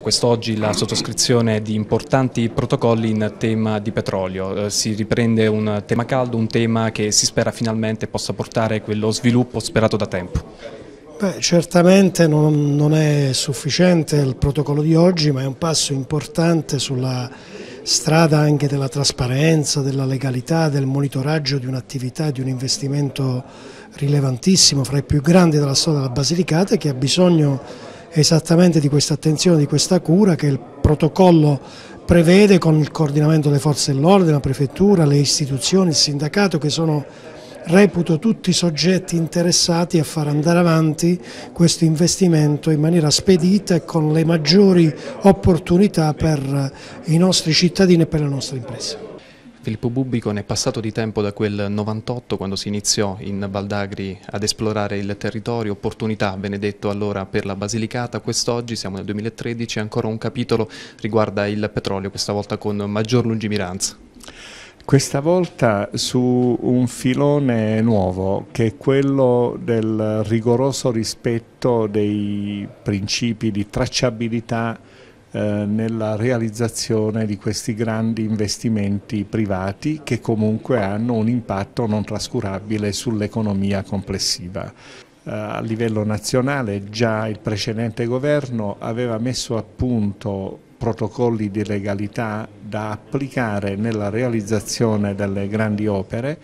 Quest'oggi la sottoscrizione di importanti protocolli in tema di petrolio, eh, si riprende un tema caldo, un tema che si spera finalmente possa portare quello sviluppo sperato da tempo. Beh, certamente non, non è sufficiente il protocollo di oggi ma è un passo importante sulla strada anche della trasparenza, della legalità, del monitoraggio di un'attività, di un investimento rilevantissimo fra i più grandi della storia della Basilicata che ha bisogno esattamente di questa attenzione, di questa cura che il protocollo prevede con il coordinamento delle forze dell'ordine, la prefettura, le istituzioni, il sindacato che sono reputo tutti i soggetti interessati a far andare avanti questo investimento in maniera spedita e con le maggiori opportunità per i nostri cittadini e per le nostre imprese. Filippo Bubbico è passato di tempo da quel 98 quando si iniziò in Valdagri ad esplorare il territorio, opportunità benedetto allora per la Basilicata, quest'oggi siamo nel 2013 ancora un capitolo riguarda il petrolio, questa volta con maggior lungimiranza. Questa volta su un filone nuovo che è quello del rigoroso rispetto dei principi di tracciabilità eh, nella realizzazione di questi grandi investimenti privati che comunque hanno un impatto non trascurabile sull'economia complessiva. Eh, a livello nazionale già il precedente governo aveva messo a punto protocolli di legalità da applicare nella realizzazione delle grandi opere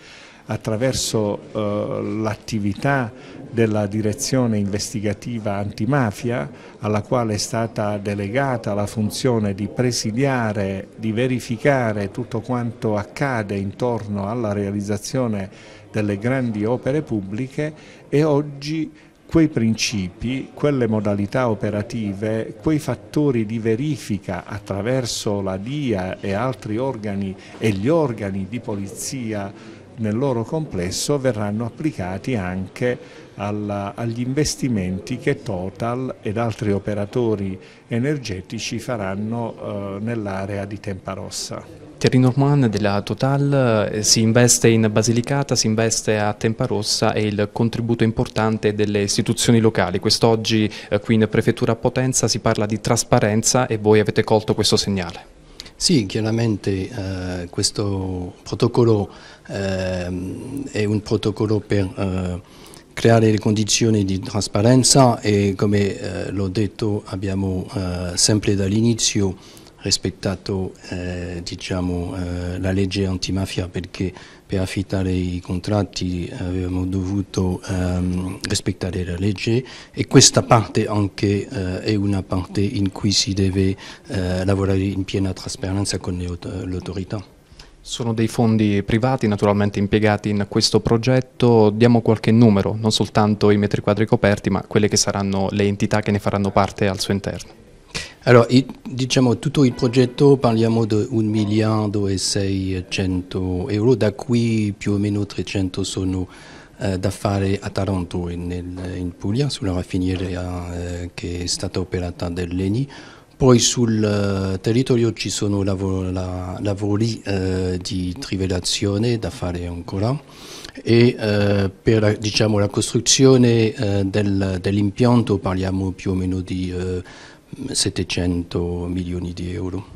attraverso eh, l'attività della direzione investigativa antimafia alla quale è stata delegata la funzione di presidiare, di verificare tutto quanto accade intorno alla realizzazione delle grandi opere pubbliche e oggi quei principi, quelle modalità operative, quei fattori di verifica attraverso la DIA e altri organi e gli organi di polizia nel loro complesso verranno applicati anche alla, agli investimenti che Total ed altri operatori energetici faranno eh, nell'area di Tempa Rossa. Thierry Norman della Total eh, si investe in Basilicata, si investe a Tempa Rossa e il contributo importante delle istituzioni locali. Quest'oggi eh, qui in Prefettura Potenza si parla di trasparenza e voi avete colto questo segnale. Sì, chiaramente eh, questo protocollo eh, è un protocollo per eh, creare le condizioni di trasparenza e come eh, l'ho detto abbiamo eh, sempre dall'inizio rispettato eh, diciamo, eh, la legge antimafia perché per affittare i contratti avevamo dovuto ehm, rispettare la legge e questa parte anche eh, è una parte in cui si deve eh, lavorare in piena trasparenza con l'autorità. Sono dei fondi privati naturalmente impiegati in questo progetto, diamo qualche numero, non soltanto i metri quadri coperti ma quelle che saranno le entità che ne faranno parte al suo interno. Allora, diciamo, tutto il progetto parliamo di 1 miliardo e 600 euro, da cui più o meno 300 sono eh, da fare a Taranto e nel, in Puglia, sulla raffiniera eh, che è stata operata dall'ENI. Poi sul eh, territorio ci sono lavori, la, lavori eh, di trivelazione da fare ancora e eh, per diciamo, la costruzione eh, del, dell'impianto parliamo più o meno di eh, 700 milioni di euro.